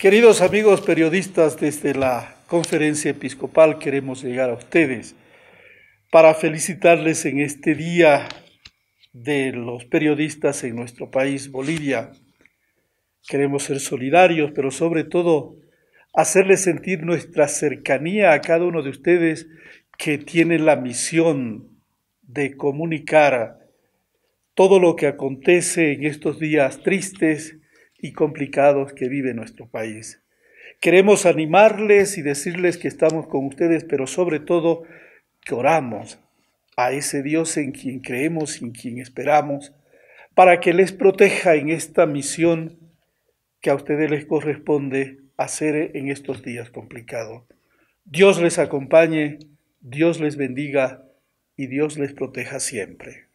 Queridos amigos periodistas, desde la conferencia episcopal queremos llegar a ustedes para felicitarles en este día de los periodistas en nuestro país, Bolivia. Queremos ser solidarios, pero sobre todo hacerles sentir nuestra cercanía a cada uno de ustedes que tiene la misión de comunicar todo lo que acontece en estos días tristes y complicados que vive nuestro país. Queremos animarles y decirles que estamos con ustedes, pero sobre todo que oramos a ese Dios en quien creemos y en quien esperamos, para que les proteja en esta misión que a ustedes les corresponde hacer en estos días complicados. Dios les acompañe, Dios les bendiga y Dios les proteja siempre.